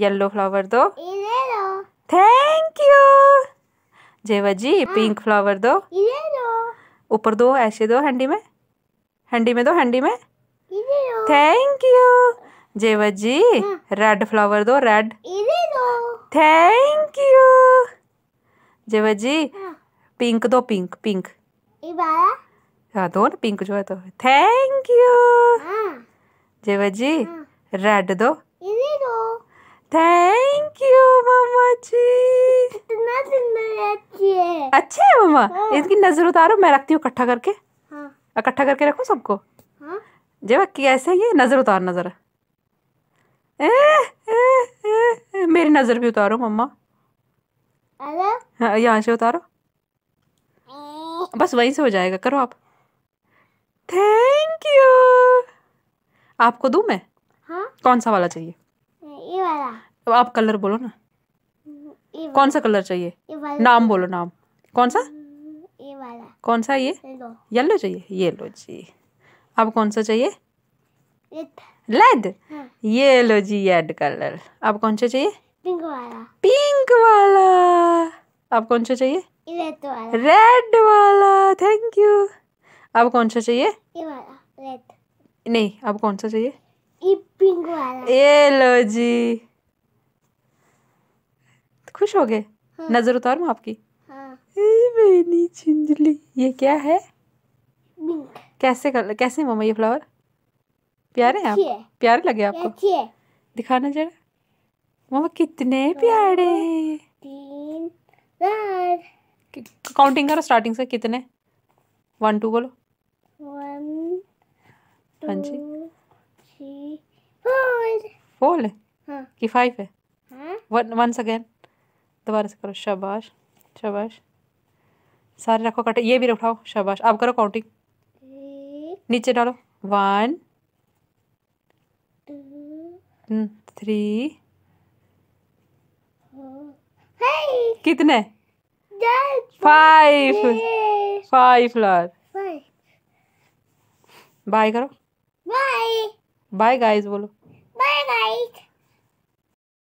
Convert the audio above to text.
Yellow flower दो thank you Jeeva ji pink हाँ। Flower दो ऊपर दो ऐसे दो हैंडी में हैंडी में दो हैंडी में thank you Jeeva ji red हाँ। फ्लावर दो red thank you Jeeva ji pink हाँ। दो पिंक पिंक हाँ दो ना पिंक जो है तो thank you Jeeva ji red दो थैंक यू मामा जी सुंदर अच्छी है अच्छे है मामा हाँ। इसकी नजर उतारो मैं रखती हूँ इकट्ठा करके हाँ। इकट्ठा हाँ। करके रखो सबको हाँ। जब कैसे ये नजर उतारना जरा मेरी नजर भी उतारो मम्मा हाँ यहाँ से उतारो बस वहीं से हो जाएगा करो आप थैंक यू आपको दू मैं हाँ? कौन सा वाला चाहिए अब आप कलर बोलो ना कौन सा कलर चाहिए नाम बोलो नाम कौन सा हम्म, ये वाला कौन सा ये येलो चाहिए ये लो जी आप कौन सा चाहिए लेड ये लो जी रेड कलर आप कौन सा चाहिए पिंक वाला पिंक वाला आप कौन सा चाहिए रेड वाला रेड वाला थैंक यू अब कौन सा चाहिए ये वाला रेड नहीं अब कौन सा चाहिए ये पिंक वाला ये लो जी खुश हो गए हाँ। नजर उतारू आपकी हाँ। मेरी ये क्या है कैसे कलर कैसे मम्मा ये फ्लावर प्यारे हैं आप प्यारे लगे आपको दिखाना जरा मम्मा कितने प्यारे हाँ। काउंटिंग करो स्टार्टिंग से कितने वन टू बोलो वन हाँ जी फोर फोर हाँ। है कि फाइव है वन वंस अगेन दोबारा से करो शाबाश शाबाश सारे रखो कटे ये भी उठाओ शाबाश आप करो काउंटिंग नीचे डालो वन थ्री हम्म, कितने फाइव फाइव फ्लावर बाय करो बाय बाय गाइस बोलो बाय गाइस